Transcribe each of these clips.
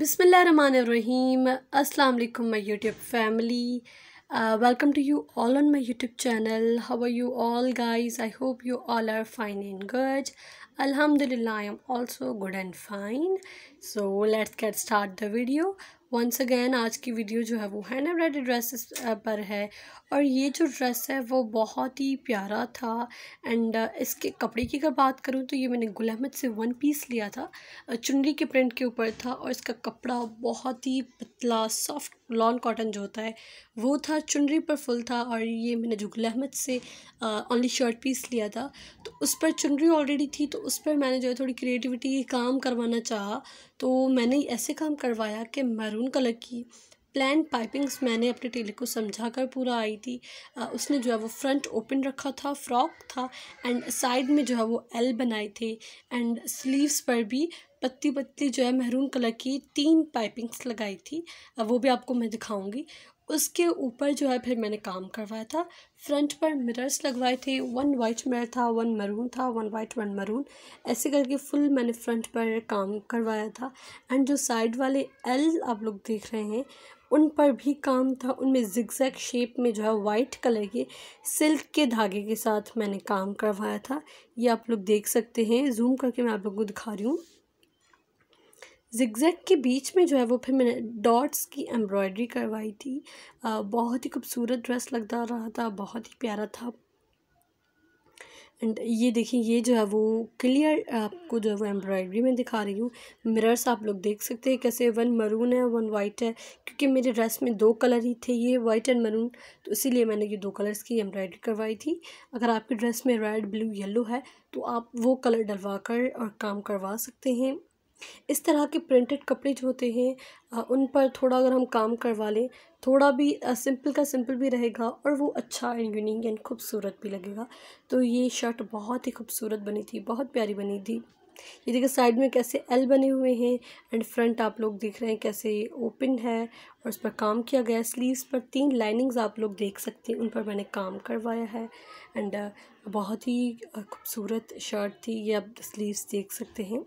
Bismillahirrahmanirrahim. Assalamu alaikum my YouTube family. Uh, welcome to you all on my YouTube channel. How are you all guys? I hope you all are fine and good. Alhamdulillah, I am also good and fine. So let's get start the video. Once again आज की video जो है वो hand एम्ब्रॉयड dresses पर है और ये जो ड्रेस है वो बहुत ही प्यारा था एंड इसके कपड़े की अगर बात करूँ तो ये मैंने गुल अहमद से वन पीस लिया था चुनरी के प्रिंट के ऊपर था और इसका कपड़ा बहुत ही पतला सॉफ्ट लॉन कॉटन जो होता है वो था चुनरी पर फुल था और ये मैंने जो गुल अहमद से ओनली शर्ट पीस लिया था तो उस पर चुनरी ऑलरेडी थी तो उस पर मैंने जो है थोड़ी क्रिएटिविटी काम करवाना चाहा तो मैंने ऐसे काम करवाया कि मरून मैरून कलर की प्लान पाइपिंग्स मैंने अपने टेलर को समझा कर पूरा आई थी आ, उसने जो है वो फ्रंट ओपन रखा था फ्रॉक था एंड साइड में जो है वो एल बनाए थे एंड स्लीव्स पर भी पत्ती पत्ती जो है महरून कलर की तीन पाइपिंग्स लगाई थी वो भी आपको मैं दिखाऊंगी उसके ऊपर जो है फिर मैंने काम करवाया था फ्रंट पर मिरर्स लगवाए थे वन वाइट मिरर था वन मरून था वन वाइट वन मरून ऐसे करके फुल मैंने फ्रंट पर काम करवाया था एंड जो साइड वाले एल आप लोग देख रहे हैं उन पर भी काम था उनमें जिगजैग शेप में जो है वाइट कलर के सिल्क के धागे के साथ मैंने काम करवाया था ये आप लोग देख सकते हैं जूम करके मैं आप लोग को दिखा रही हूँ जिगजैग के बीच में जो है वो फिर मैंने डॉट्स की एम्ब्रॉयडरी करवाई थी आ, बहुत ही खूबसूरत ड्रेस लगता रहा था बहुत ही प्यारा था एंड ये देखिए ये जो है वो क्लियर आपको जो है वो एम्ब्रॉयडरी में दिखा रही हूँ मिरर्स आप लोग देख सकते हैं कैसे वन मरून है वन वाइट है क्योंकि मेरे ड्रेस में दो कलर ही थे ये वाइट एंड मरून तो इसीलिए मैंने ये दो कलर्स की एम्ब्रॉयडरी करवाई थी अगर आपके ड्रेस में रेड ब्लू येलो है तो आप वो कलर डलवा कर और काम करवा सकते हैं इस तरह के प्रिंटेड कपड़े जो होते हैं उन पर थोड़ा अगर हम काम करवा लें थोड़ा भी सिंपल का सिंपल भी रहेगा और वो अच्छा एंड यूनिक एंड खूबसूरत भी लगेगा तो ये शर्ट बहुत ही खूबसूरत बनी थी बहुत प्यारी बनी थी ये देखिए साइड में कैसे एल बने हुए हैं एंड फ्रंट आप लोग देख रहे हैं कैसे ओपन है और उस पर काम किया गया है स्लीव्स पर तीन लाइनिंग्स आप लोग देख सकते हैं उन पर मैंने काम करवाया है एंड बहुत ही खूबसूरत शर्ट थी ये आप स्लीव्स देख सकते हैं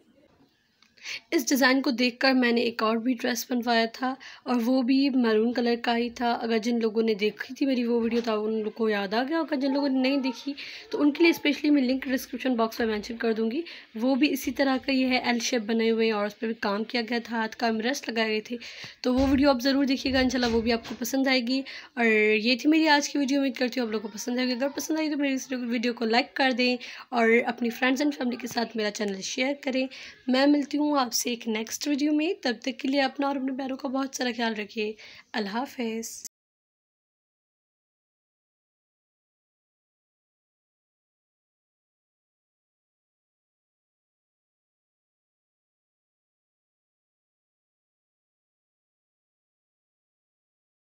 इस डिज़ाइन को देखकर मैंने एक और भी ड्रेस बनवाया था और वो भी मरून कलर का ही था अगर जिन लोगों ने देखी थी मेरी वो वीडियो था तो उन लोगों को याद आ गया अगर जिन लोगों ने नहीं देखी तो उनके लिए स्पेशली मैं लिंक डिस्क्रिप्शन बॉक्स में मेंशन कर दूंगी वो भी इसी तरह का ये है एल शेप बने हुए हैं और उस पर भी काम किया गया था हाथ का रेस्ट लगाए गए थे तो वो वीडियो आप ज़रूर देखिएगा इनशाला वो भी आपको पसंद आएगी और ये थी मेरी आज की वीडियो उम्मीद करती हूँ आप लोग को पसंद आएगी अगर पसंद आएगी तो मेरी इस वीडियो को लाइक कर दें और अपनी फ्रेंड्स एंड फैमिली के साथ मेरा चैनल शेयर करें मैं मिलती हूँ हूँ आपसे एक नेक्स्ट वीडियो में तब तक के लिए अपना और अपने पैरों का बहुत सारा ख्याल रखिए अल्लाह हाफिज़